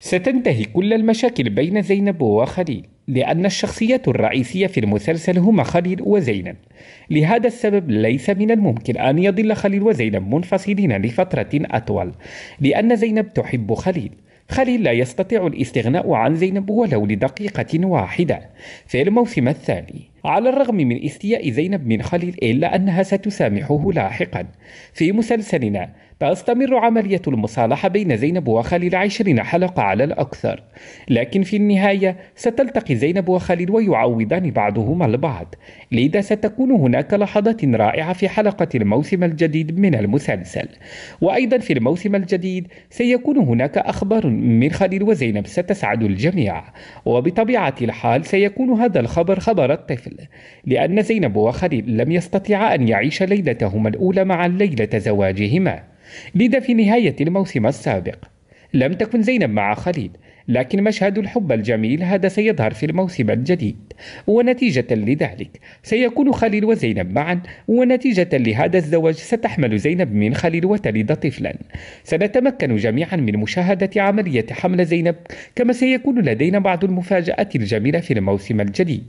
ستنتهي كل المشاكل بين زينب وخليل لأن الشخصيات الرئيسية في المسلسل هما خليل وزينب لهذا السبب ليس من الممكن أن يظل خليل وزينب منفصلين لفترة أطول لأن زينب تحب خليل خليل لا يستطيع الاستغناء عن زينب ولو لدقيقة واحدة في الموسم الثاني على الرغم من استياء زينب من خليل إلا أنها ستسامحه لاحقا في مسلسلنا تستمر عملية المصالحة بين زينب وخالد عشرين حلقة على الأكثر لكن في النهاية ستلتقي زينب وخالد ويعوضان بعضهما البعض لذا ستكون هناك لحظات رائعة في حلقة الموسم الجديد من المسلسل وأيضا في الموسم الجديد سيكون هناك أخبار من خالد وزينب ستسعد الجميع وبطبيعة الحال سيكون هذا الخبر خبر الطفل لأن زينب وخالد لم يستطيعا أن يعيش ليلتهما الأولى مع ليلة زواجهما لذا في نهاية الموسم السابق لم تكن زينب مع خليل لكن مشهد الحب الجميل هذا سيظهر في الموسم الجديد ونتيجة لذلك سيكون خليل وزينب معا ونتيجة لهذا الزواج ستحمل زينب من خليل وتلد طفلا سنتمكن جميعا من مشاهدة عملية حمل زينب كما سيكون لدينا بعض المفاجآت الجميلة في الموسم الجديد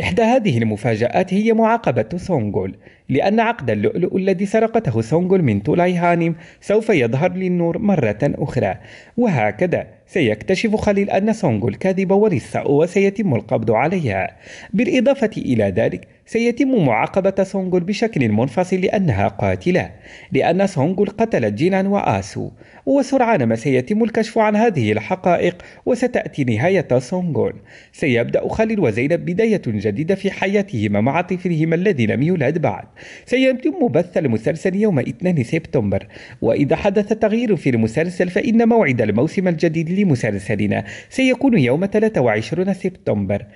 إحدى هذه المفاجآت هي معاقبة سونغول لأن عقد اللؤلؤ الذي سرقته سونغول من تولاي هانيم سوف يظهر للنور مرة أخرى وهكذا سيكتشف خليل أن سونغ الكاذب ورثة وسيتم القبض عليها بالإضافة إلى ذلك سيتم معاقبة سونغول بشكل منفصل لأنها قاتلة لأن سونغول قتلت جينان وآسو وسرعان ما سيتم الكشف عن هذه الحقائق وستأتي نهاية سونغول سيبدأ خالد وزينب بداية جديدة في حياتهما مع طفلهما الذي لم يولد بعد سيتم بث المسلسل يوم 2 سبتمبر وإذا حدث تغيير في المسلسل فإن موعد الموسم الجديد لمسلسلنا سيكون يوم 23 سبتمبر